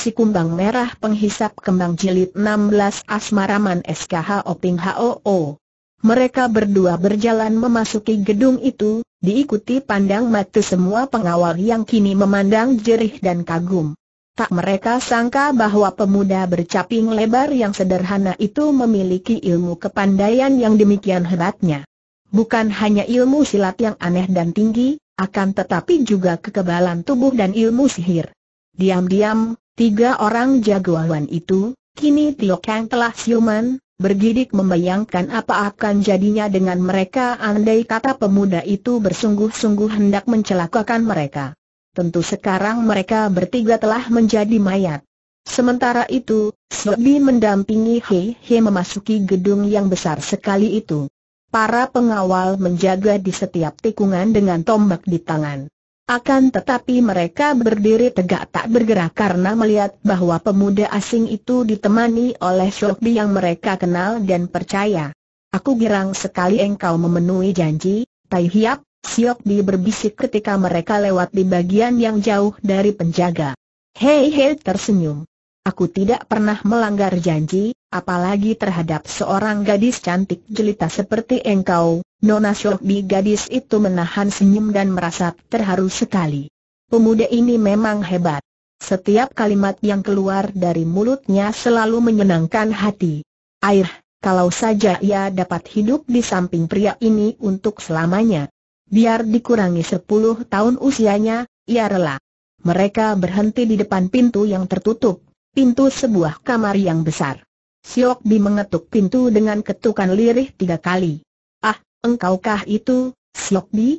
Si Kumbang Merah Penghisap Kembang Jilid 16 Asmaraman SKH Oping HOO mereka berdua berjalan memasuki gedung itu, diikuti pandang mata semua pengawal yang kini memandang jerih dan kagum. Tak mereka sangka bahwa pemuda bercaping lebar yang sederhana itu memiliki ilmu kepandaian yang demikian hebatnya. Bukan hanya ilmu silat yang aneh dan tinggi, akan tetapi juga kekebalan tubuh dan ilmu sihir. Diam-diam, Tiga orang jagoan itu, kini Tio Kang telah siuman, bergidik membayangkan apa akan jadinya dengan mereka andai kata pemuda itu bersungguh-sungguh hendak mencelakakan mereka. Tentu sekarang mereka bertiga telah menjadi mayat. Sementara itu, Sobi mendampingi He He memasuki gedung yang besar sekali itu. Para pengawal menjaga di setiap tikungan dengan tombak di tangan. Akan tetapi mereka berdiri tegak tak bergerak karena melihat bahwa pemuda asing itu ditemani oleh Shokbi yang mereka kenal dan percaya. Aku girang sekali engkau memenuhi janji, Tai Hiap, Shokbi berbisik ketika mereka lewat di bagian yang jauh dari penjaga. Hei hei tersenyum. Aku tidak pernah melanggar janji, apalagi terhadap seorang gadis cantik jelita seperti engkau, Nona Shokbi gadis itu menahan senyum dan merasa terharu sekali. Pemuda ini memang hebat. Setiap kalimat yang keluar dari mulutnya selalu menyenangkan hati. Air, kalau saja ia dapat hidup di samping pria ini untuk selamanya. Biar dikurangi 10 tahun usianya, ia rela. Mereka berhenti di depan pintu yang tertutup, pintu sebuah kamar yang besar. Siok Bi mengetuk pintu dengan ketukan lirih tiga kali. Ah, engkaukah itu, Siok Bi?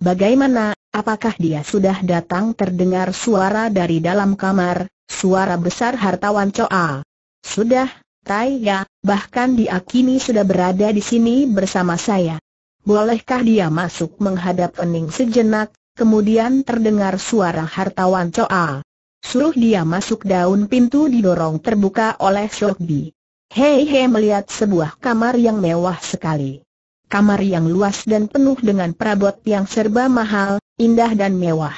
Bagaimana, apakah dia sudah datang terdengar suara dari dalam kamar, suara besar hartawan Coa? Sudah, Tai Ya, bahkan dia kini sudah berada di sini bersama saya. Bolehkah dia masuk menghadap Ening sejenak, kemudian terdengar suara hartawan Coa? Suruh dia masuk daun pintu didorong terbuka oleh Shokbi. Hei Hei melihat sebuah kamar yang mewah sekali. Kamar yang luas dan penuh dengan perabot yang serba mahal, indah dan mewah.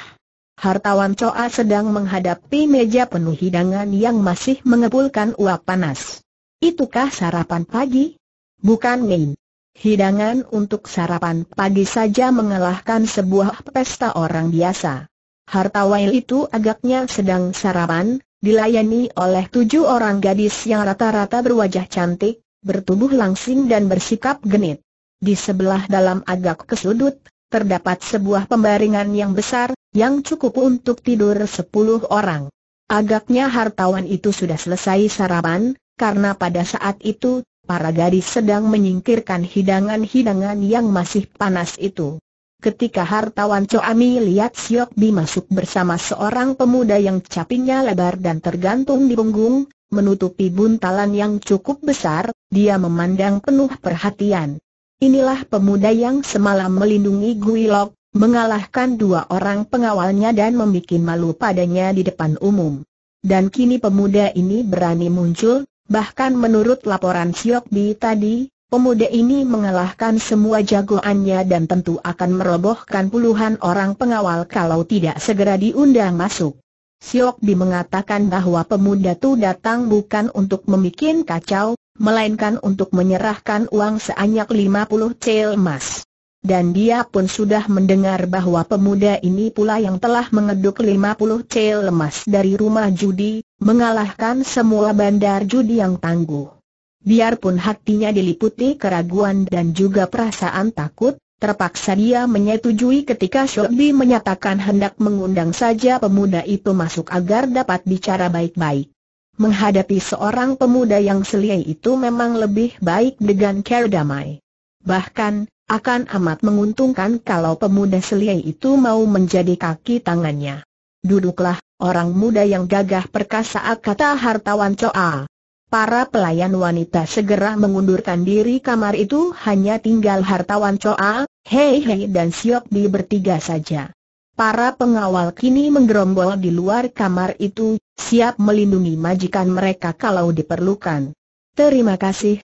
Hartawan Coa sedang menghadapi meja penuh hidangan yang masih mengepulkan uap panas. Itukah sarapan pagi? Bukan main. Hidangan untuk sarapan pagi saja mengalahkan sebuah pesta orang biasa. Hartawan itu agaknya sedang sarapan, dilayani oleh tujuh orang gadis yang rata-rata berwajah cantik, bertubuh langsing dan bersikap genit. Di sebelah dalam agak kesudut, terdapat sebuah pembaringan yang besar, yang cukup untuk tidur sepuluh orang. Agaknya hartawan itu sudah selesai sarapan, karena pada saat itu, para gadis sedang menyingkirkan hidangan-hidangan yang masih panas itu. Ketika hartawan Coami lihat Siok Bi masuk bersama seorang pemuda yang capingnya lebar dan tergantung di punggung, menutupi buntalan yang cukup besar, dia memandang penuh perhatian. Inilah pemuda yang semalam melindungi Guilok, mengalahkan dua orang pengawalnya dan membuat malu padanya di depan umum. Dan kini pemuda ini berani muncul, bahkan menurut laporan Siok Bi tadi, Pemuda ini mengalahkan semua jagoannya dan tentu akan merobohkan puluhan orang pengawal kalau tidak segera diundang masuk. Siok Bi mengatakan bahwa pemuda itu datang bukan untuk membuat kacau, melainkan untuk menyerahkan uang seanyak 50 cel emas. Dan dia pun sudah mendengar bahwa pemuda ini pula yang telah mengeduk 50 cel emas dari rumah judi, mengalahkan semua bandar judi yang tangguh. Biarpun hatinya diliputi keraguan dan juga perasaan takut, Terpaksa dia menyetujui ketika Shobi menyatakan hendak mengundang saja pemuda itu masuk agar dapat bicara baik-baik. Menghadapi seorang pemuda yang selia itu memang lebih baik dengan care damai. Bahkan, akan amat menguntungkan kalau pemuda selia itu mau menjadi kaki tangannya. Duduklah, orang muda yang gagah perkasa kata hartawan Choa. Para pelayan wanita segera mengundurkan diri kamar itu hanya tinggal hartawan Coa, Hei Hei dan Siok Di bertiga saja. Para pengawal kini menggerombol di luar kamar itu, siap melindungi majikan mereka kalau diperlukan. Terima kasih,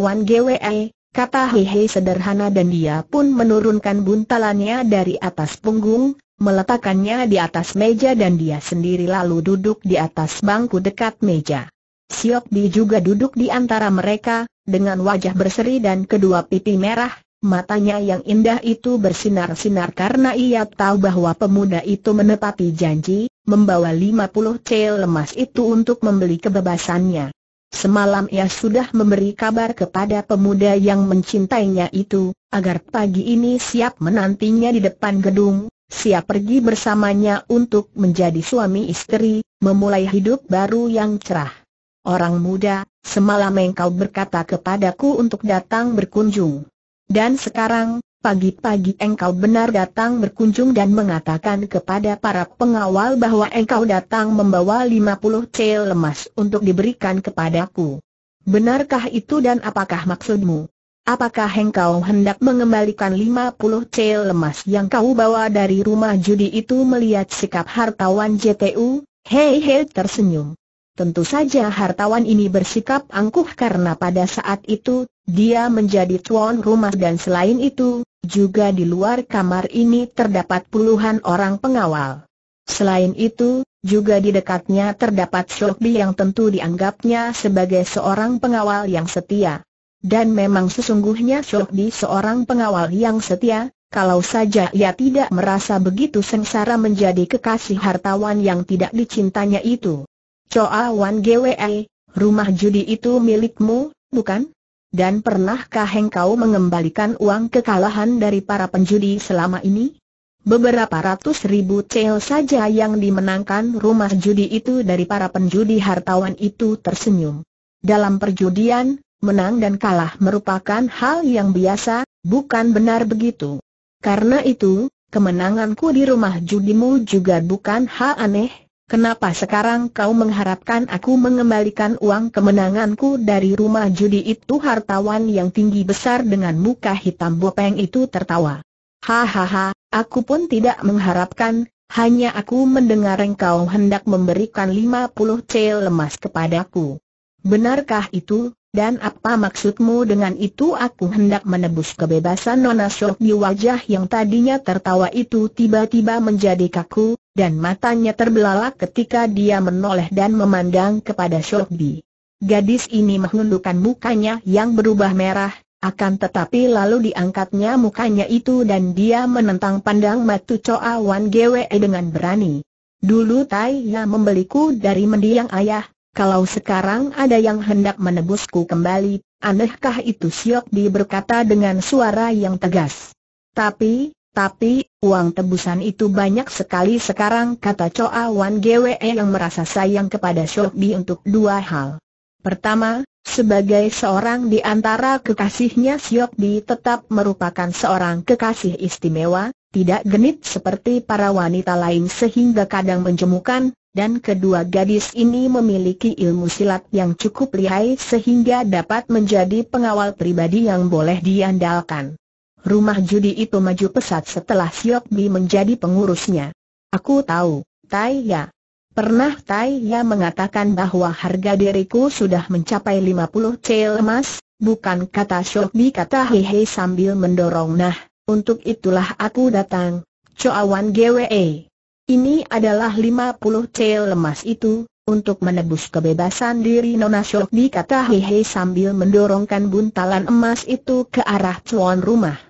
Wan GWE, kata Hei Hei sederhana dan dia pun menurunkan buntalannya dari atas punggung, meletakkannya di atas meja dan dia sendiri lalu duduk di atas bangku dekat meja. Siok Di juga duduk di antara mereka, dengan wajah berseri dan kedua pipi merah, matanya yang indah itu bersinar-sinar karena ia tahu bahwa pemuda itu menepati janji, membawa 50 cel lemas itu untuk membeli kebebasannya. Semalam ia sudah memberi kabar kepada pemuda yang mencintainya itu, agar pagi ini siap menantinya di depan gedung, siap pergi bersamanya untuk menjadi suami istri, memulai hidup baru yang cerah. Orang muda, semalam engkau berkata kepadaku untuk datang berkunjung. Dan sekarang, pagi-pagi engkau benar datang berkunjung dan mengatakan kepada para pengawal bahwa engkau datang membawa 50 cel lemas untuk diberikan kepadaku. Benarkah itu dan apakah maksudmu? Apakah engkau hendak mengembalikan 50 cel lemas yang kau bawa dari rumah judi itu melihat sikap hartawan JTU? Hei hei tersenyum. Tentu saja hartawan ini bersikap angkuh karena pada saat itu, dia menjadi tuan rumah dan selain itu, juga di luar kamar ini terdapat puluhan orang pengawal. Selain itu, juga di dekatnya terdapat Shokbi yang tentu dianggapnya sebagai seorang pengawal yang setia. Dan memang sesungguhnya Shokbi seorang pengawal yang setia, kalau saja ia tidak merasa begitu sengsara menjadi kekasih hartawan yang tidak dicintanya itu. Choa Wan Gwe, eh, rumah judi itu milikmu, bukan? Dan pernahkah engkau mengembalikan uang kekalahan dari para penjudi selama ini? Beberapa ratus ribu cel saja yang dimenangkan rumah judi itu dari para penjudi hartawan itu tersenyum. Dalam perjudian, menang dan kalah merupakan hal yang biasa, bukan benar begitu. Karena itu, kemenanganku di rumah judimu juga bukan hal aneh, kenapa sekarang kau mengharapkan aku mengembalikan uang kemenanganku dari rumah judi itu hartawan yang tinggi besar dengan muka hitam bopeng itu tertawa. Hahaha, aku pun tidak mengharapkan, hanya aku mendengar engkau hendak memberikan 50 cel lemas kepadaku. Benarkah itu, dan apa maksudmu dengan itu aku hendak menebus kebebasan Nona Sok di wajah yang tadinya tertawa itu tiba-tiba menjadi kaku, dan matanya terbelalak ketika dia menoleh dan memandang kepada Shokbi. Gadis ini menundukkan mukanya yang berubah merah, akan tetapi lalu diangkatnya mukanya itu dan dia menentang pandang Matu Choa Wan Gwe dengan berani. Dulu Tai Ya membeliku dari mendiang ayah, kalau sekarang ada yang hendak menebusku kembali, anehkah itu Siok Di berkata dengan suara yang tegas. Tapi, tapi, uang tebusan itu banyak sekali sekarang kata Choa Wan Gwe yang merasa sayang kepada Shok Bi untuk dua hal. Pertama, sebagai seorang di antara kekasihnya Shok Bi tetap merupakan seorang kekasih istimewa, tidak genit seperti para wanita lain sehingga kadang menjemukan, dan kedua gadis ini memiliki ilmu silat yang cukup lihai sehingga dapat menjadi pengawal pribadi yang boleh diandalkan. Rumah judi itu maju pesat setelah Siok Bi menjadi pengurusnya. Aku tahu, Tai Ya. Pernah Tai Ya mengatakan bahwa harga diriku sudah mencapai 50 cel emas, bukan kata Siok Bi kata Hehe sambil mendorong nah, untuk itulah aku datang, Coawan GWE. Ini adalah 50 cel emas itu, untuk menebus kebebasan diri Nona Shok kata Hehe sambil mendorongkan buntalan emas itu ke arah tuan rumah.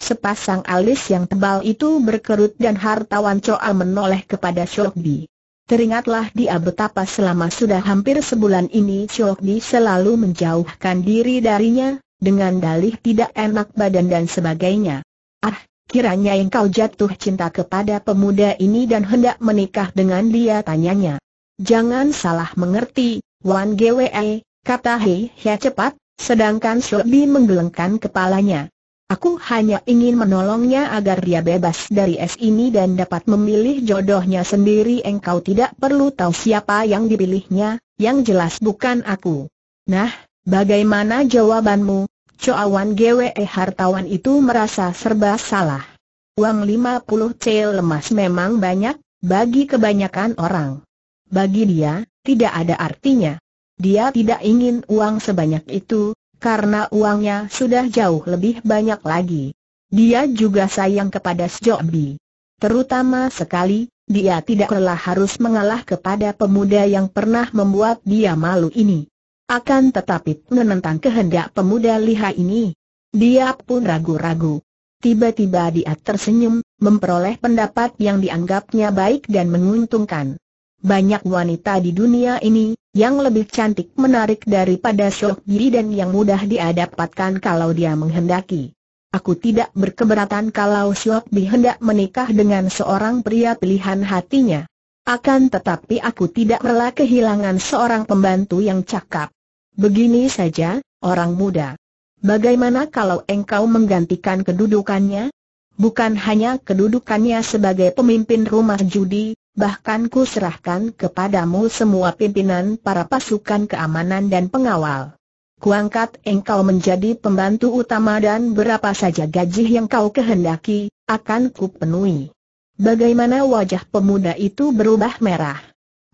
Sepasang alis yang tebal itu berkerut dan hartawan Choa menoleh kepada Sholbi. Teringatlah dia betapa selama sudah hampir sebulan ini Sholbi selalu menjauhkan diri darinya, dengan dalih tidak enak badan dan sebagainya. Ah, kiranya engkau jatuh cinta kepada pemuda ini dan hendak menikah dengan dia tanyanya. Jangan salah mengerti, Wan Gwe, kata Hei ya cepat, sedangkan Sholbi menggelengkan kepalanya. Aku hanya ingin menolongnya agar dia bebas dari es ini dan dapat memilih jodohnya sendiri engkau tidak perlu tahu siapa yang dipilihnya, yang jelas bukan aku. Nah, bagaimana jawabanmu? Coawan GWE hartawan itu merasa serba salah. Uang 50 cel lemas memang banyak, bagi kebanyakan orang. Bagi dia, tidak ada artinya. Dia tidak ingin uang sebanyak itu, karena uangnya sudah jauh lebih banyak lagi. Dia juga sayang kepada Sjobi. Terutama sekali, dia tidak rela harus mengalah kepada pemuda yang pernah membuat dia malu ini. Akan tetapi menentang kehendak pemuda liha ini, dia pun ragu-ragu. Tiba-tiba dia tersenyum, memperoleh pendapat yang dianggapnya baik dan menguntungkan. Banyak wanita di dunia ini, yang lebih cantik menarik daripada Shok Giri dan yang mudah dia kalau dia menghendaki. Aku tidak berkeberatan kalau Shok Bi hendak menikah dengan seorang pria pilihan hatinya. Akan tetapi aku tidak rela kehilangan seorang pembantu yang cakap. Begini saja, orang muda. Bagaimana kalau engkau menggantikan kedudukannya? Bukan hanya kedudukannya sebagai pemimpin rumah judi, bahkan ku serahkan kepadamu semua pimpinan para pasukan keamanan dan pengawal. Kuangkat engkau menjadi pembantu utama dan berapa saja gaji yang kau kehendaki, akan ku penuhi. Bagaimana wajah pemuda itu berubah merah?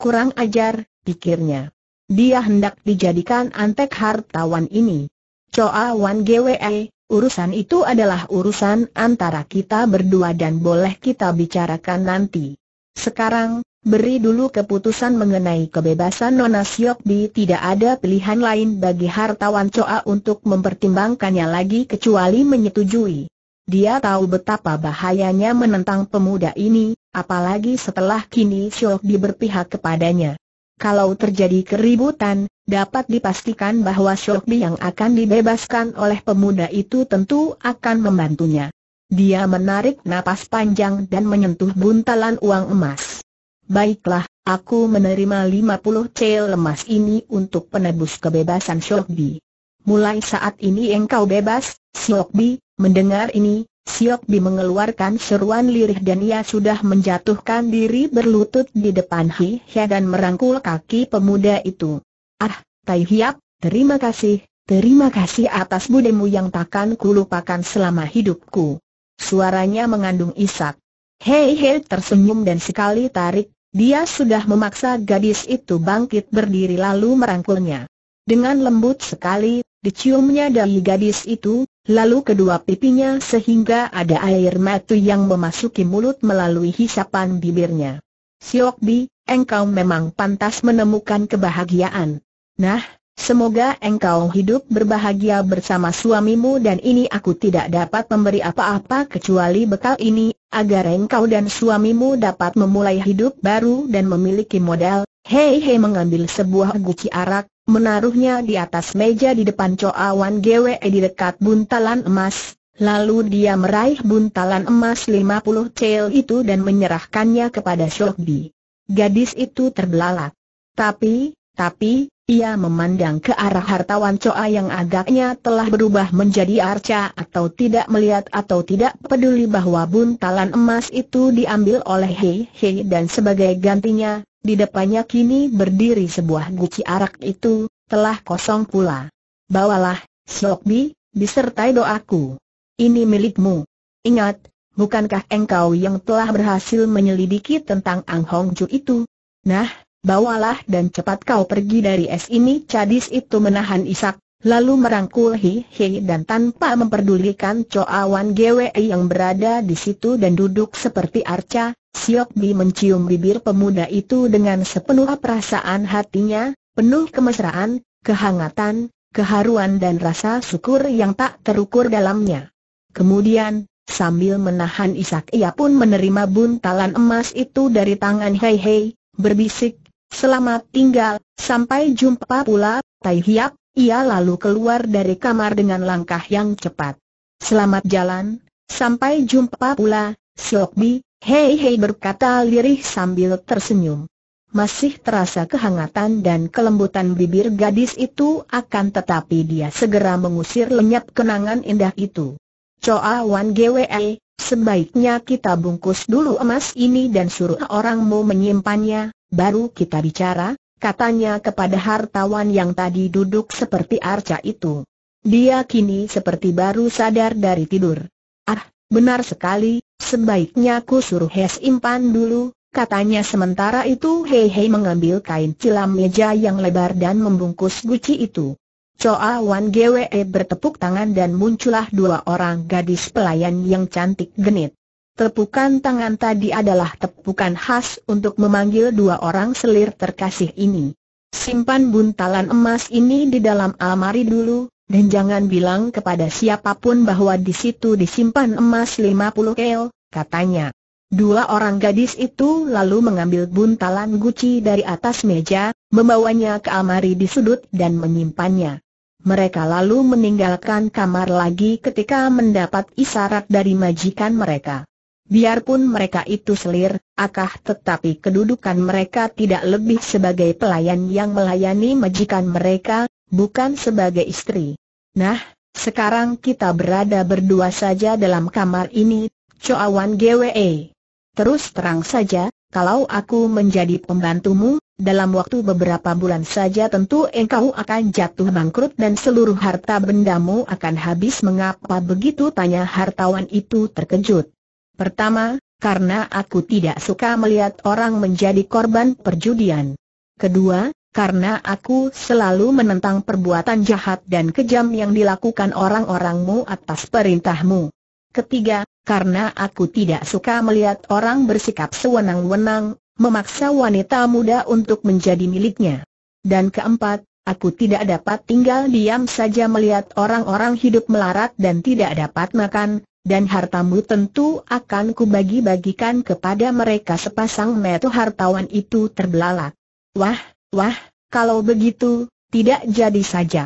Kurang ajar, pikirnya. Dia hendak dijadikan antek hartawan ini. Coa Wan GWE, urusan itu adalah urusan antara kita berdua dan boleh kita bicarakan nanti. Sekarang, beri dulu keputusan mengenai kebebasan Nona Siokbi tidak ada pilihan lain bagi hartawan Coa untuk mempertimbangkannya lagi kecuali menyetujui. Dia tahu betapa bahayanya menentang pemuda ini, apalagi setelah kini Siokbi berpihak kepadanya. Kalau terjadi keributan, dapat dipastikan bahwa Siokbi yang akan dibebaskan oleh pemuda itu tentu akan membantunya. Dia menarik napas panjang dan menyentuh buntalan uang emas. Baiklah, aku menerima 50 cel emas ini untuk penebus kebebasan Shokbi. Mulai saat ini engkau bebas, Shokbi, mendengar ini, Shokbi mengeluarkan seruan lirih dan ia sudah menjatuhkan diri berlutut di depan Hi Hia dan merangkul kaki pemuda itu. Ah, Tai Hiap, terima kasih, terima kasih atas budemu yang takkan kulupakan selama hidupku. Suaranya mengandung isak. Hei Hei tersenyum dan sekali tarik, dia sudah memaksa gadis itu bangkit berdiri lalu merangkulnya. Dengan lembut sekali, diciumnya dari gadis itu, lalu kedua pipinya sehingga ada air mata yang memasuki mulut melalui hisapan bibirnya. Siok Bi, engkau memang pantas menemukan kebahagiaan. Nah, Semoga engkau hidup berbahagia bersama suamimu dan ini aku tidak dapat memberi apa-apa kecuali bekal ini, agar engkau dan suamimu dapat memulai hidup baru dan memiliki modal. Hei Hei mengambil sebuah guci arak, menaruhnya di atas meja di depan coawan GWE di dekat buntalan emas. Lalu dia meraih buntalan emas 50 cel itu dan menyerahkannya kepada Shokbi. Gadis itu terbelalak. Tapi, tapi, ia memandang ke arah hartawan Coa yang agaknya telah berubah menjadi arca atau tidak melihat atau tidak peduli bahwa buntalan emas itu diambil oleh Hei Hei dan sebagai gantinya, di depannya kini berdiri sebuah guci arak itu, telah kosong pula. Bawalah, Sokbi, disertai doaku. Ini milikmu. Ingat, bukankah engkau yang telah berhasil menyelidiki tentang Ang Hong Ju itu? Nah, bawalah dan cepat kau pergi dari es ini. Cadis itu menahan isak, lalu merangkul Hi Hi dan tanpa memperdulikan coawan GWE yang berada di situ dan duduk seperti arca, Siok Bi mencium bibir pemuda itu dengan sepenuh perasaan hatinya, penuh kemesraan, kehangatan, keharuan dan rasa syukur yang tak terukur dalamnya. Kemudian, sambil menahan isak ia pun menerima buntalan emas itu dari tangan Hei Hei, berbisik, Selamat tinggal, sampai jumpa pula, Tai Hiap, ia lalu keluar dari kamar dengan langkah yang cepat. Selamat jalan, sampai jumpa pula, Siok Bi, hei hei berkata lirih sambil tersenyum. Masih terasa kehangatan dan kelembutan bibir gadis itu akan tetapi dia segera mengusir lenyap kenangan indah itu. Coa Wan GWE, eh, sebaiknya kita bungkus dulu emas ini dan suruh orangmu menyimpannya, Baru kita bicara, katanya kepada hartawan yang tadi duduk seperti arca itu. Dia kini seperti baru sadar dari tidur. Ah, benar sekali, sebaiknya ku suruh He simpan dulu, katanya sementara itu Hei Hei mengambil kain cilam meja yang lebar dan membungkus guci itu. Choa Wan Gwe bertepuk tangan dan muncullah dua orang gadis pelayan yang cantik genit. Tepukan tangan tadi adalah tepukan khas untuk memanggil dua orang selir terkasih ini. Simpan buntalan emas ini di dalam almari dulu, dan jangan bilang kepada siapapun bahwa di situ disimpan emas 50 kel, katanya. Dua orang gadis itu lalu mengambil buntalan guci dari atas meja, membawanya ke almari di sudut dan menyimpannya. Mereka lalu meninggalkan kamar lagi ketika mendapat isyarat dari majikan mereka. Biarpun mereka itu selir, akah tetapi kedudukan mereka tidak lebih sebagai pelayan yang melayani majikan mereka, bukan sebagai istri. Nah, sekarang kita berada berdua saja dalam kamar ini, Coawan GWE. Terus terang saja, kalau aku menjadi pembantumu, dalam waktu beberapa bulan saja tentu engkau akan jatuh bangkrut dan seluruh harta bendamu akan habis mengapa begitu tanya hartawan itu terkejut. Pertama, karena aku tidak suka melihat orang menjadi korban perjudian. Kedua, karena aku selalu menentang perbuatan jahat dan kejam yang dilakukan orang-orangmu atas perintahmu. Ketiga, karena aku tidak suka melihat orang bersikap sewenang-wenang, memaksa wanita muda untuk menjadi miliknya. Dan keempat, aku tidak dapat tinggal diam saja melihat orang-orang hidup melarat dan tidak dapat makan, dan hartamu tentu akan kubagi-bagikan kepada mereka sepasang metu hartawan itu terbelalak. Wah, wah, kalau begitu, tidak jadi saja.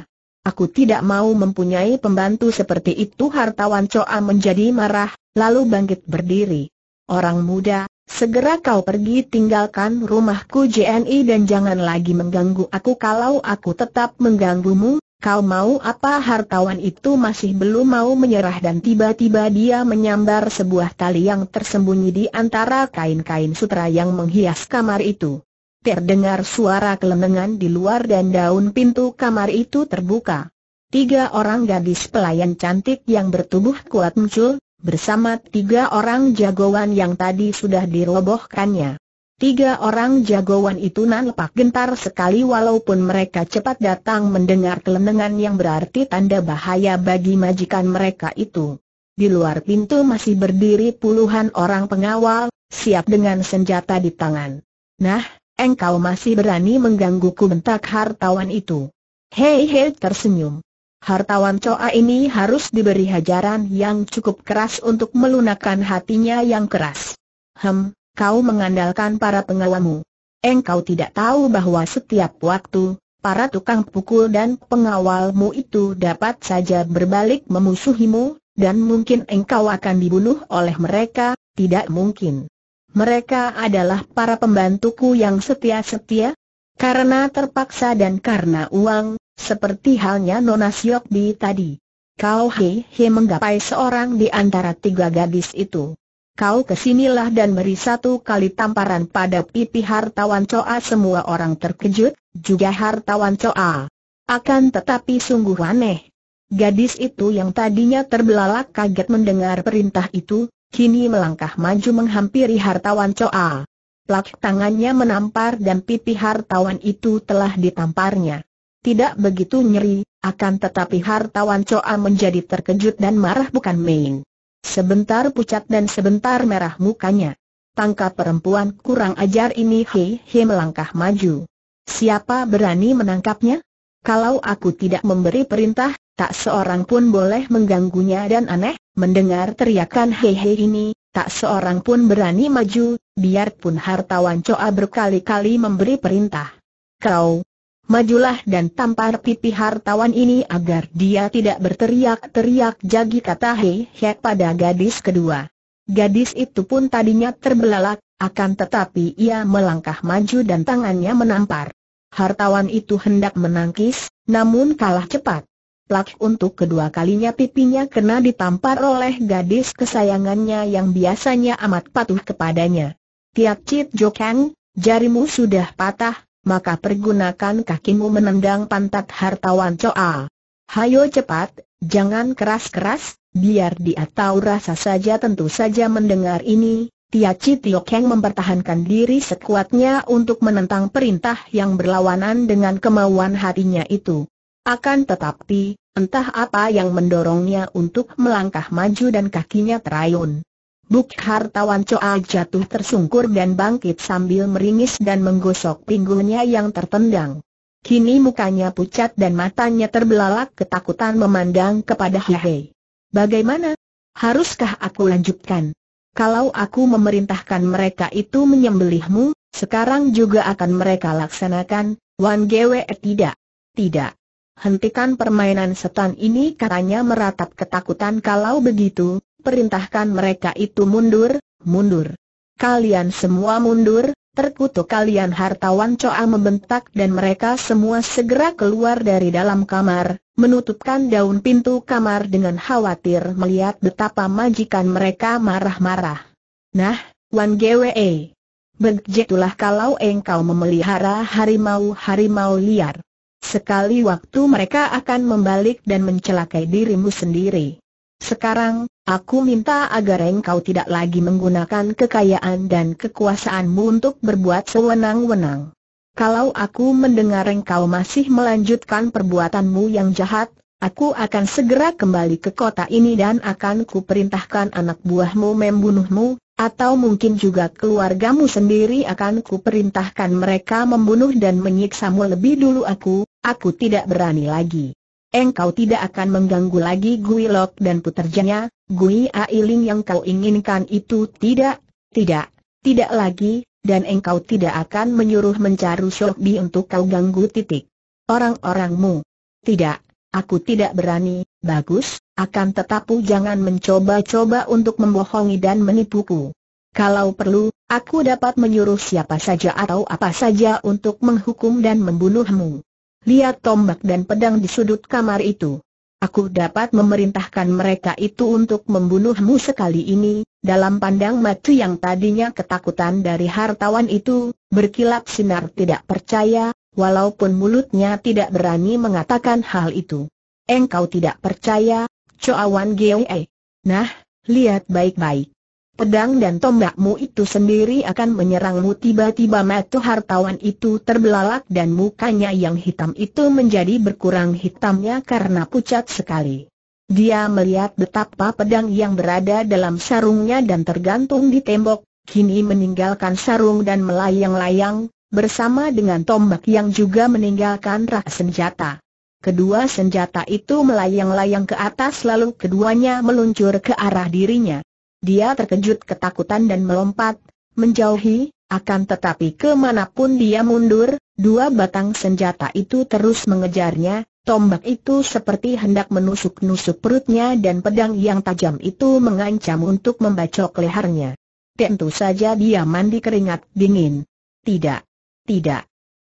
Aku tidak mau mempunyai pembantu seperti itu hartawan Coa menjadi marah, lalu bangkit berdiri. Orang muda, Segera kau pergi tinggalkan rumahku JNI dan jangan lagi mengganggu aku kalau aku tetap mengganggumu, Kau mau apa hartawan itu masih belum mau menyerah dan tiba-tiba dia menyambar sebuah tali yang tersembunyi di antara kain-kain sutra yang menghias kamar itu. Terdengar suara kelemengan di luar dan daun pintu kamar itu terbuka. Tiga orang gadis pelayan cantik yang bertubuh kuat muncul, bersama tiga orang jagoan yang tadi sudah dirobohkannya. Tiga orang jagoan itu nampak gentar sekali walaupun mereka cepat datang mendengar kelenengan yang berarti tanda bahaya bagi majikan mereka itu. Di luar pintu masih berdiri puluhan orang pengawal, siap dengan senjata di tangan. Nah, engkau masih berani menggangguku bentak hartawan itu. Hei hei tersenyum. Hartawan Coa ini harus diberi hajaran yang cukup keras untuk melunakkan hatinya yang keras. Hem, kau mengandalkan para pengawamu. Engkau tidak tahu bahwa setiap waktu, para tukang pukul dan pengawalmu itu dapat saja berbalik memusuhimu, dan mungkin engkau akan dibunuh oleh mereka, tidak mungkin. Mereka adalah para pembantuku yang setia-setia, karena terpaksa dan karena uang, seperti halnya Nona Siokbi tadi. Kau hei, hehe menggapai seorang di antara tiga gadis itu kau kesinilah dan beri satu kali tamparan pada pipi hartawan Coa semua orang terkejut, juga hartawan Coa. Akan tetapi sungguh aneh. Gadis itu yang tadinya terbelalak kaget mendengar perintah itu, kini melangkah maju menghampiri hartawan Coa. Plak tangannya menampar dan pipi hartawan itu telah ditamparnya. Tidak begitu nyeri, akan tetapi hartawan Coa menjadi terkejut dan marah bukan main. Sebentar pucat dan sebentar merah mukanya. Tangkap perempuan kurang ajar ini Hei Hei melangkah maju. Siapa berani menangkapnya? Kalau aku tidak memberi perintah, tak seorang pun boleh mengganggunya dan aneh, mendengar teriakan Hei Hei ini, tak seorang pun berani maju, biarpun hartawan Coa berkali-kali memberi perintah. Kau, majulah dan tampar pipi hartawan ini agar dia tidak berteriak-teriak jagi kata Hei Hek pada gadis kedua. Gadis itu pun tadinya terbelalak, akan tetapi ia melangkah maju dan tangannya menampar. Hartawan itu hendak menangkis, namun kalah cepat. Plak untuk kedua kalinya pipinya kena ditampar oleh gadis kesayangannya yang biasanya amat patuh kepadanya. Tiap Cit Jokang, jarimu sudah patah, maka pergunakan kakimu menendang pantat hartawan Coa. Hayo cepat, jangan keras-keras, biar dia tahu rasa saja tentu saja mendengar ini, Tia Citiok yang mempertahankan diri sekuatnya untuk menentang perintah yang berlawanan dengan kemauan hatinya itu. Akan tetapi, entah apa yang mendorongnya untuk melangkah maju dan kakinya terayun. Buk hartawan Choa jatuh tersungkur dan bangkit sambil meringis dan menggosok pinggulnya yang tertendang. Kini mukanya pucat dan matanya terbelalak ketakutan memandang kepada Hehe. Bagaimana? Haruskah aku lanjutkan? Kalau aku memerintahkan mereka itu menyembelihmu, sekarang juga akan mereka laksanakan, Wan Gwe tidak. Tidak. Hentikan permainan setan ini katanya meratap ketakutan kalau begitu, perintahkan mereka itu mundur, mundur. Kalian semua mundur, terkutuk kalian hartawan Coa membentak dan mereka semua segera keluar dari dalam kamar, menutupkan daun pintu kamar dengan khawatir melihat betapa majikan mereka marah-marah. Nah, Wan Gwe. Begitulah kalau engkau memelihara harimau-harimau liar. Sekali waktu mereka akan membalik dan mencelakai dirimu sendiri. Sekarang, Aku minta agar engkau tidak lagi menggunakan kekayaan dan kekuasaanmu untuk berbuat sewenang-wenang. Kalau aku mendengar engkau masih melanjutkan perbuatanmu yang jahat, aku akan segera kembali ke kota ini dan akan kuperintahkan anak buahmu membunuhmu, atau mungkin juga keluargamu sendiri akan kuperintahkan mereka membunuh dan menyiksamu lebih dulu aku, aku tidak berani lagi. Engkau tidak akan mengganggu lagi Guilok dan puterjanya, Gui Ailing yang kau inginkan itu tidak, tidak, tidak lagi, dan engkau tidak akan menyuruh mencari Shokbi untuk kau ganggu titik. Orang-orangmu. Tidak, aku tidak berani, bagus, akan tetapi jangan mencoba-coba untuk membohongi dan menipuku. Kalau perlu, aku dapat menyuruh siapa saja atau apa saja untuk menghukum dan membunuhmu. Lihat tombak dan pedang di sudut kamar itu. Aku dapat memerintahkan mereka itu untuk membunuhmu sekali ini, dalam pandang mata yang tadinya ketakutan dari hartawan itu, berkilap sinar tidak percaya, walaupun mulutnya tidak berani mengatakan hal itu. Engkau tidak percaya, Coawan E? Nah, lihat baik-baik pedang dan tombakmu itu sendiri akan menyerangmu tiba-tiba mata hartawan itu terbelalak dan mukanya yang hitam itu menjadi berkurang hitamnya karena pucat sekali. Dia melihat betapa pedang yang berada dalam sarungnya dan tergantung di tembok, kini meninggalkan sarung dan melayang-layang, bersama dengan tombak yang juga meninggalkan rak senjata. Kedua senjata itu melayang-layang ke atas lalu keduanya meluncur ke arah dirinya. Dia terkejut ketakutan dan melompat, menjauhi, akan tetapi kemanapun dia mundur, dua batang senjata itu terus mengejarnya, tombak itu seperti hendak menusuk-nusuk perutnya dan pedang yang tajam itu mengancam untuk membacok lehernya. Tentu saja dia mandi keringat dingin. Tidak. Tidak.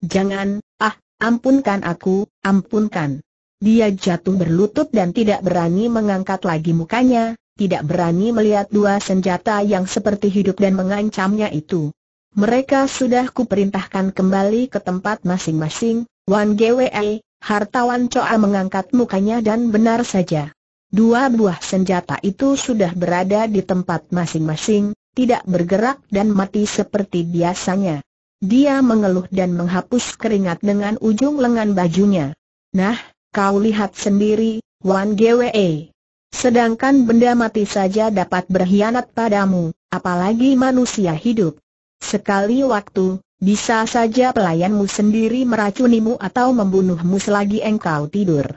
Jangan, ah, ampunkan aku, ampunkan. Dia jatuh berlutut dan tidak berani mengangkat lagi mukanya, tidak berani melihat dua senjata yang seperti hidup dan mengancamnya itu. Mereka sudah kuperintahkan kembali ke tempat masing-masing, Wan Gwe, hartawan Coa mengangkat mukanya dan benar saja. Dua buah senjata itu sudah berada di tempat masing-masing, tidak bergerak dan mati seperti biasanya. Dia mengeluh dan menghapus keringat dengan ujung lengan bajunya. Nah, kau lihat sendiri, Wan Gwe. Sedangkan benda mati saja dapat berkhianat padamu, apalagi manusia hidup. Sekali waktu, bisa saja pelayanmu sendiri meracunimu atau membunuhmu selagi engkau tidur.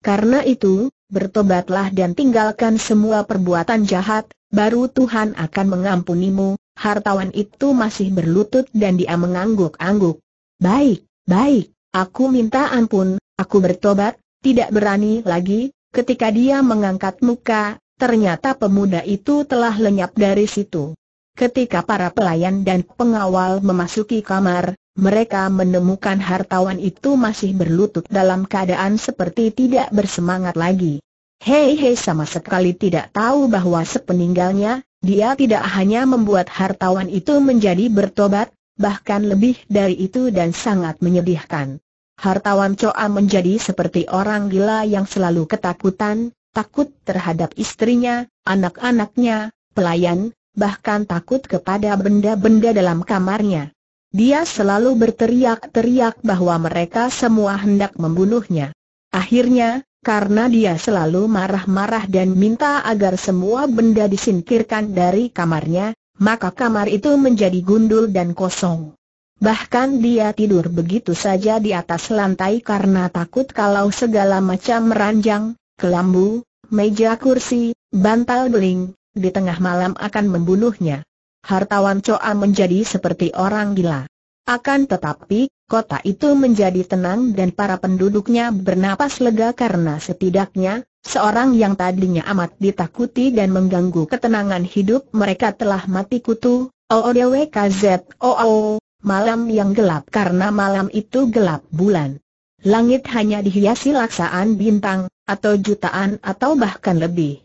Karena itu, bertobatlah dan tinggalkan semua perbuatan jahat, baru Tuhan akan mengampunimu. Hartawan itu masih berlutut dan dia mengangguk-angguk. Baik, baik, aku minta ampun, aku bertobat, tidak berani lagi, Ketika dia mengangkat muka, ternyata pemuda itu telah lenyap dari situ. Ketika para pelayan dan pengawal memasuki kamar, mereka menemukan hartawan itu masih berlutut dalam keadaan seperti tidak bersemangat lagi. Hei hei sama sekali tidak tahu bahwa sepeninggalnya, dia tidak hanya membuat hartawan itu menjadi bertobat, bahkan lebih dari itu dan sangat menyedihkan. Hartawan Coa menjadi seperti orang gila yang selalu ketakutan, takut terhadap istrinya, anak-anaknya, pelayan, bahkan takut kepada benda-benda dalam kamarnya. Dia selalu berteriak-teriak bahwa mereka semua hendak membunuhnya. Akhirnya, karena dia selalu marah-marah dan minta agar semua benda disingkirkan dari kamarnya, maka kamar itu menjadi gundul dan kosong. Bahkan dia tidur begitu saja di atas lantai karena takut kalau segala macam meranjang, kelambu, meja kursi, bantal beling, di tengah malam akan membunuhnya. Hartawan Coa menjadi seperti orang gila. Akan tetapi, kota itu menjadi tenang dan para penduduknya bernapas lega karena setidaknya, seorang yang tadinya amat ditakuti dan mengganggu ketenangan hidup mereka telah mati kutu, OODWKZOO malam yang gelap karena malam itu gelap bulan. Langit hanya dihiasi laksaan bintang, atau jutaan atau bahkan lebih.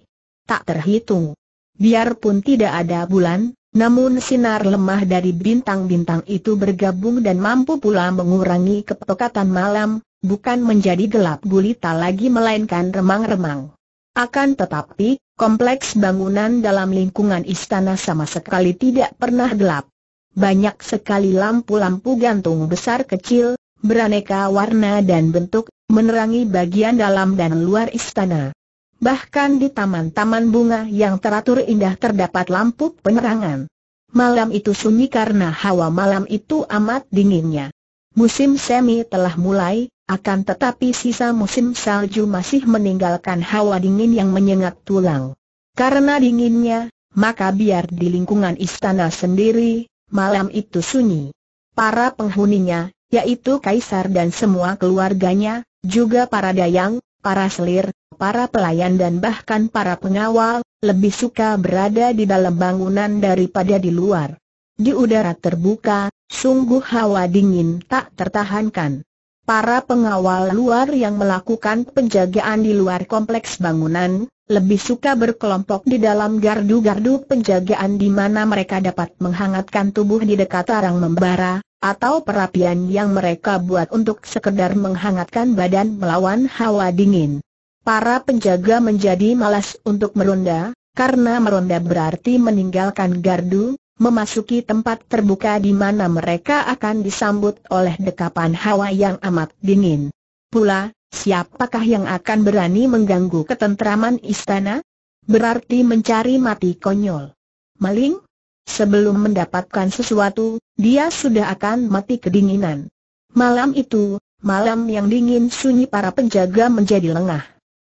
Tak terhitung. Biarpun tidak ada bulan, namun sinar lemah dari bintang-bintang itu bergabung dan mampu pula mengurangi kepekatan malam, bukan menjadi gelap gulita lagi melainkan remang-remang. Akan tetapi, kompleks bangunan dalam lingkungan istana sama sekali tidak pernah gelap banyak sekali lampu-lampu gantung besar kecil, beraneka warna dan bentuk, menerangi bagian dalam dan luar istana. Bahkan di taman-taman bunga yang teratur indah terdapat lampu penerangan. Malam itu sunyi karena hawa malam itu amat dinginnya. Musim semi telah mulai, akan tetapi sisa musim salju masih meninggalkan hawa dingin yang menyengat tulang. Karena dinginnya, maka biar di lingkungan istana sendiri, malam itu sunyi. Para penghuninya, yaitu Kaisar dan semua keluarganya, juga para dayang, para selir, para pelayan dan bahkan para pengawal, lebih suka berada di dalam bangunan daripada di luar. Di udara terbuka, sungguh hawa dingin tak tertahankan. Para pengawal luar yang melakukan penjagaan di luar kompleks bangunan, lebih suka berkelompok di dalam gardu-gardu penjagaan di mana mereka dapat menghangatkan tubuh di dekat arang membara, atau perapian yang mereka buat untuk sekedar menghangatkan badan melawan hawa dingin. Para penjaga menjadi malas untuk meronda, karena meronda berarti meninggalkan gardu, memasuki tempat terbuka di mana mereka akan disambut oleh dekapan hawa yang amat dingin. Pula, Siapakah yang akan berani mengganggu ketentraman istana? Berarti mencari mati konyol. Maling? Sebelum mendapatkan sesuatu, dia sudah akan mati kedinginan. Malam itu, malam yang dingin sunyi para penjaga menjadi lengah.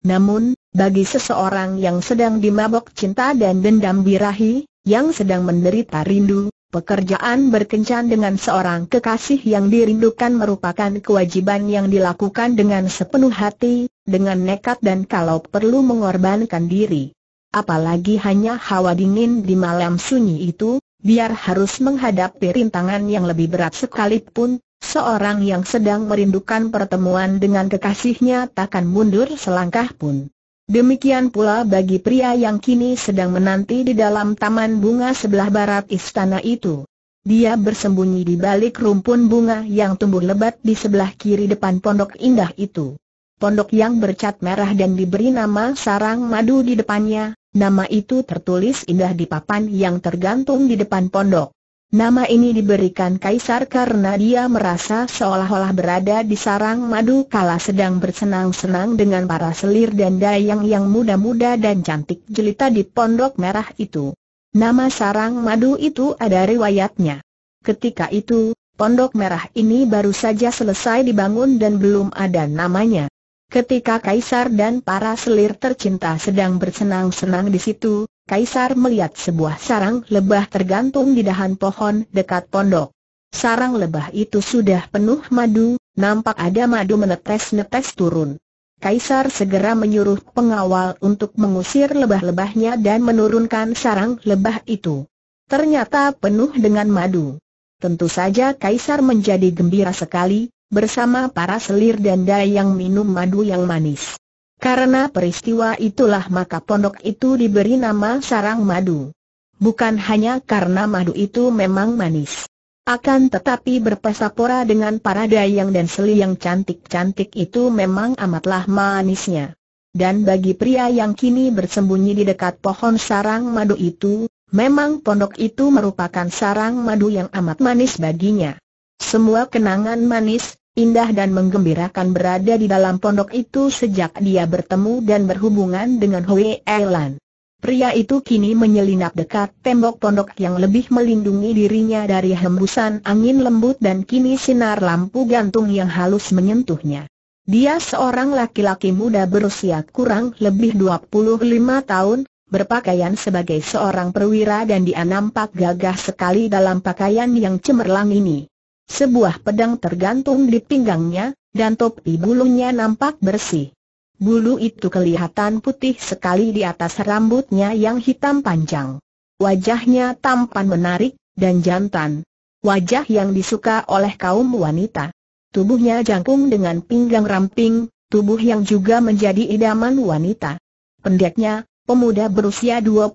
Namun, bagi seseorang yang sedang dimabok cinta dan dendam birahi, yang sedang menderita rindu, Pekerjaan berkencan dengan seorang kekasih yang dirindukan merupakan kewajiban yang dilakukan dengan sepenuh hati, dengan nekat dan kalau perlu mengorbankan diri. Apalagi hanya hawa dingin di malam sunyi itu, biar harus menghadapi rintangan yang lebih berat sekalipun, seorang yang sedang merindukan pertemuan dengan kekasihnya takkan mundur selangkah pun. Demikian pula bagi pria yang kini sedang menanti di dalam taman bunga sebelah barat istana itu. Dia bersembunyi di balik rumpun bunga yang tumbuh lebat di sebelah kiri depan pondok indah itu. Pondok yang bercat merah dan diberi nama sarang madu di depannya, nama itu tertulis indah di papan yang tergantung di depan pondok. Nama ini diberikan Kaisar karena dia merasa seolah-olah berada di sarang madu kala sedang bersenang-senang dengan para selir dan dayang yang muda-muda dan cantik jelita di pondok merah itu. Nama sarang madu itu ada riwayatnya. Ketika itu, pondok merah ini baru saja selesai dibangun dan belum ada namanya. Ketika Kaisar dan para selir tercinta sedang bersenang-senang di situ, Kaisar melihat sebuah sarang lebah tergantung di dahan pohon dekat pondok. Sarang lebah itu sudah penuh madu, nampak ada madu menetes-netes turun. Kaisar segera menyuruh pengawal untuk mengusir lebah-lebahnya dan menurunkan sarang lebah itu. Ternyata penuh dengan madu. Tentu saja Kaisar menjadi gembira sekali, bersama para selir dan dayang minum madu yang manis. Karena peristiwa itulah maka pondok itu diberi nama Sarang Madu. Bukan hanya karena madu itu memang manis. Akan tetapi berpesapora dengan para dayang dan seli yang cantik-cantik itu memang amatlah manisnya. Dan bagi pria yang kini bersembunyi di dekat pohon sarang madu itu, memang pondok itu merupakan sarang madu yang amat manis baginya. Semua kenangan manis, indah dan menggembirakan berada di dalam pondok itu sejak dia bertemu dan berhubungan dengan Hui Elan. Pria itu kini menyelinap dekat tembok pondok yang lebih melindungi dirinya dari hembusan angin lembut dan kini sinar lampu gantung yang halus menyentuhnya. Dia seorang laki-laki muda berusia kurang lebih 25 tahun, berpakaian sebagai seorang perwira dan dia nampak gagah sekali dalam pakaian yang cemerlang ini. Sebuah pedang tergantung di pinggangnya, dan topi bulunya nampak bersih. Bulu itu kelihatan putih sekali di atas rambutnya yang hitam panjang. Wajahnya tampan menarik, dan jantan. Wajah yang disuka oleh kaum wanita. Tubuhnya jangkung dengan pinggang ramping, tubuh yang juga menjadi idaman wanita. Pendeknya, pemuda berusia 25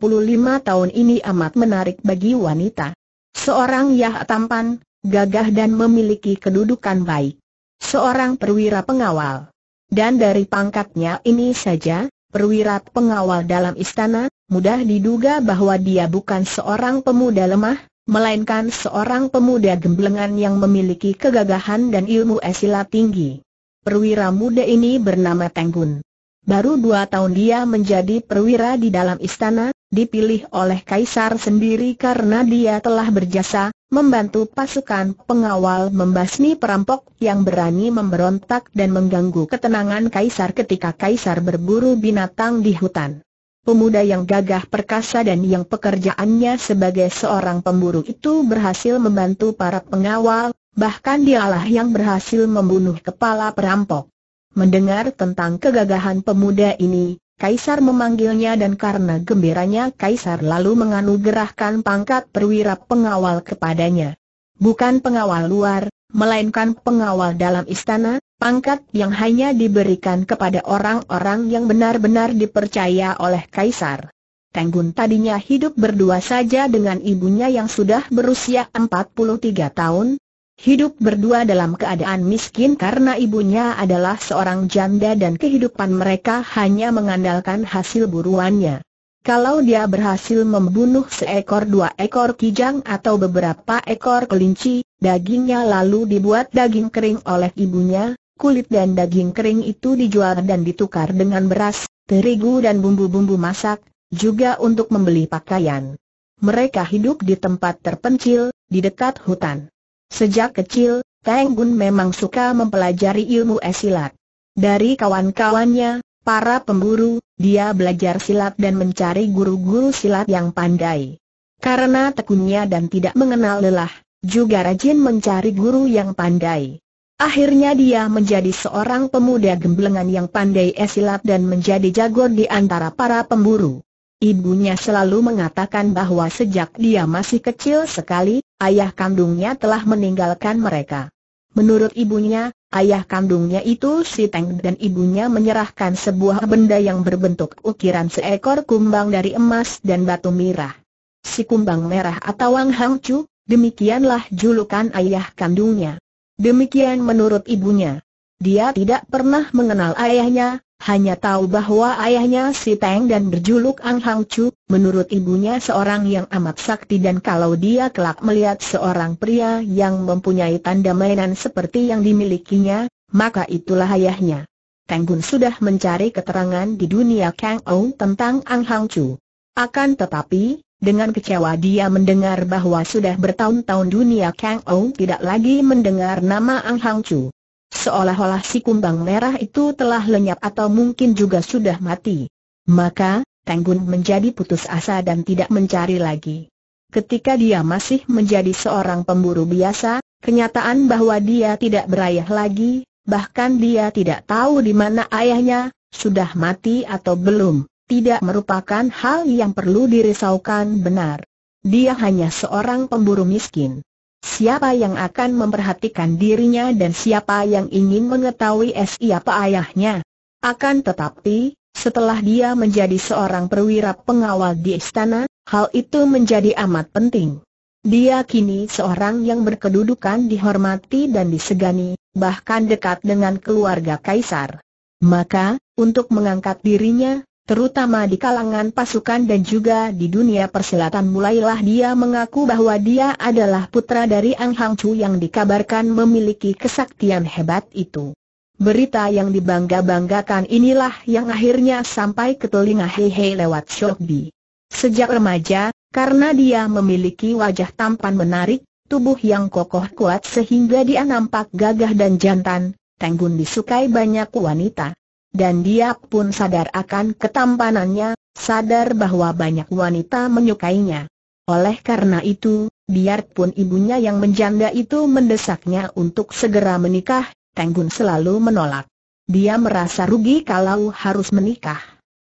tahun ini amat menarik bagi wanita. Seorang yah tampan, gagah dan memiliki kedudukan baik. Seorang perwira pengawal. Dan dari pangkatnya ini saja, perwira pengawal dalam istana, mudah diduga bahwa dia bukan seorang pemuda lemah, melainkan seorang pemuda gemblengan yang memiliki kegagahan dan ilmu esila tinggi. Perwira muda ini bernama Tenggun. Baru dua tahun dia menjadi perwira di dalam istana, dipilih oleh kaisar sendiri karena dia telah berjasa, membantu pasukan pengawal membasmi perampok yang berani memberontak dan mengganggu ketenangan kaisar ketika kaisar berburu binatang di hutan. Pemuda yang gagah perkasa dan yang pekerjaannya sebagai seorang pemburu itu berhasil membantu para pengawal, bahkan dialah yang berhasil membunuh kepala perampok. Mendengar tentang kegagahan pemuda ini, Kaisar memanggilnya dan karena gembiranya Kaisar lalu menganugerahkan pangkat perwira pengawal kepadanya. Bukan pengawal luar, melainkan pengawal dalam istana, pangkat yang hanya diberikan kepada orang-orang yang benar-benar dipercaya oleh Kaisar. Tenggun tadinya hidup berdua saja dengan ibunya yang sudah berusia 43 tahun, Hidup berdua dalam keadaan miskin karena ibunya adalah seorang janda dan kehidupan mereka hanya mengandalkan hasil buruannya. Kalau dia berhasil membunuh seekor dua ekor kijang atau beberapa ekor kelinci, dagingnya lalu dibuat daging kering oleh ibunya, kulit dan daging kering itu dijual dan ditukar dengan beras, terigu dan bumbu-bumbu masak, juga untuk membeli pakaian. Mereka hidup di tempat terpencil, di dekat hutan. Sejak kecil, Teng Gun memang suka mempelajari ilmu esilat. Dari kawan-kawannya, para pemburu, dia belajar silat dan mencari guru-guru silat yang pandai. Karena tekunnya dan tidak mengenal lelah, juga rajin mencari guru yang pandai. Akhirnya dia menjadi seorang pemuda gemblengan yang pandai esilat dan menjadi jago di antara para pemburu. Ibunya selalu mengatakan bahwa sejak dia masih kecil sekali, ayah kandungnya telah meninggalkan mereka. Menurut ibunya, ayah kandungnya itu si Teng dan ibunya menyerahkan sebuah benda yang berbentuk ukiran seekor kumbang dari emas dan batu merah. Si kumbang merah atau Wang Hang Chu, demikianlah julukan ayah kandungnya. Demikian menurut ibunya. Dia tidak pernah mengenal ayahnya, hanya tahu bahwa ayahnya si Peng dan berjuluk Ang Hang Chu, menurut ibunya seorang yang amat sakti dan kalau dia kelak melihat seorang pria yang mempunyai tanda mainan seperti yang dimilikinya, maka itulah ayahnya. Gun sudah mencari keterangan di dunia Kang Ong tentang Ang Hang Chu. Akan tetapi, dengan kecewa dia mendengar bahwa sudah bertahun-tahun dunia Kang Ong tidak lagi mendengar nama Ang Hang Chu. Seolah-olah si kumbang merah itu telah lenyap atau mungkin juga sudah mati. Maka, Tenggun menjadi putus asa dan tidak mencari lagi. Ketika dia masih menjadi seorang pemburu biasa, kenyataan bahwa dia tidak berayah lagi, bahkan dia tidak tahu di mana ayahnya, sudah mati atau belum, tidak merupakan hal yang perlu dirisaukan benar. Dia hanya seorang pemburu miskin. Siapa yang akan memperhatikan dirinya dan siapa yang ingin mengetahui siapa ayahnya? Akan tetapi, setelah dia menjadi seorang perwira pengawal di istana, hal itu menjadi amat penting. Dia kini seorang yang berkedudukan dihormati dan disegani, bahkan dekat dengan keluarga kaisar. Maka, untuk mengangkat dirinya, terutama di kalangan pasukan dan juga di dunia persilatan mulailah dia mengaku bahwa dia adalah putra dari Ang Hang Chu yang dikabarkan memiliki kesaktian hebat itu. Berita yang dibangga-banggakan inilah yang akhirnya sampai ke telinga Hei Hei lewat Bi. Sejak remaja, karena dia memiliki wajah tampan menarik, tubuh yang kokoh kuat sehingga dia nampak gagah dan jantan, Tenggun disukai banyak wanita dan dia pun sadar akan ketampanannya, sadar bahwa banyak wanita menyukainya. Oleh karena itu, biarpun ibunya yang menjanda itu mendesaknya untuk segera menikah, Tenggun selalu menolak. Dia merasa rugi kalau harus menikah.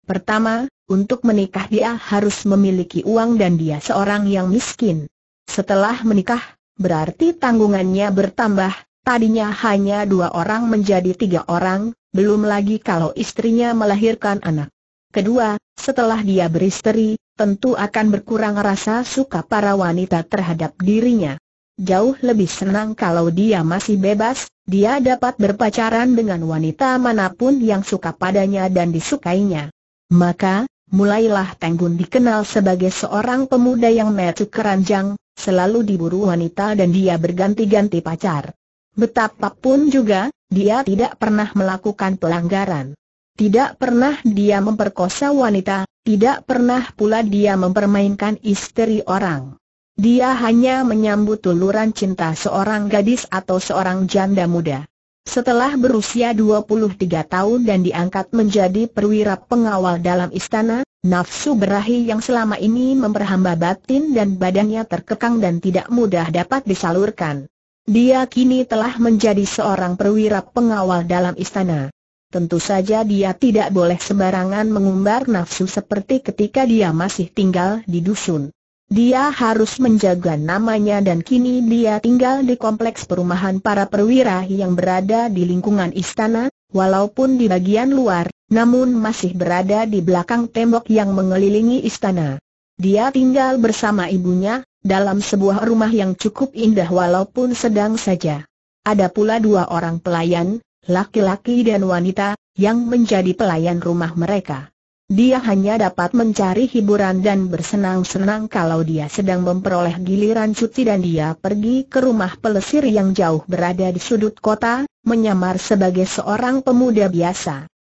Pertama, untuk menikah dia harus memiliki uang dan dia seorang yang miskin. Setelah menikah, berarti tanggungannya bertambah, tadinya hanya dua orang menjadi tiga orang, belum lagi kalau istrinya melahirkan anak. Kedua, setelah dia beristeri, tentu akan berkurang rasa suka para wanita terhadap dirinya. Jauh lebih senang kalau dia masih bebas, dia dapat berpacaran dengan wanita manapun yang suka padanya dan disukainya. Maka, mulailah Tenggun dikenal sebagai seorang pemuda yang metu keranjang, selalu diburu wanita dan dia berganti-ganti pacar. Betapapun juga, dia tidak pernah melakukan pelanggaran. Tidak pernah dia memperkosa wanita, tidak pernah pula dia mempermainkan istri orang. Dia hanya menyambut tuluran cinta seorang gadis atau seorang janda muda. Setelah berusia 23 tahun dan diangkat menjadi perwira pengawal dalam istana, nafsu berahi yang selama ini memperhamba batin dan badannya terkekang dan tidak mudah dapat disalurkan. Dia kini telah menjadi seorang perwira pengawal dalam istana. Tentu saja dia tidak boleh sembarangan mengumbar nafsu seperti ketika dia masih tinggal di dusun. Dia harus menjaga namanya dan kini dia tinggal di kompleks perumahan para perwira yang berada di lingkungan istana, walaupun di bagian luar, namun masih berada di belakang tembok yang mengelilingi istana. Dia tinggal bersama ibunya, dalam sebuah rumah yang cukup indah walaupun sedang saja. Ada pula dua orang pelayan, laki-laki dan wanita, yang menjadi pelayan rumah mereka. Dia hanya dapat mencari hiburan dan bersenang-senang kalau dia sedang memperoleh giliran cuti dan dia pergi ke rumah pelesir yang jauh berada di sudut kota, menyamar sebagai seorang pemuda biasa.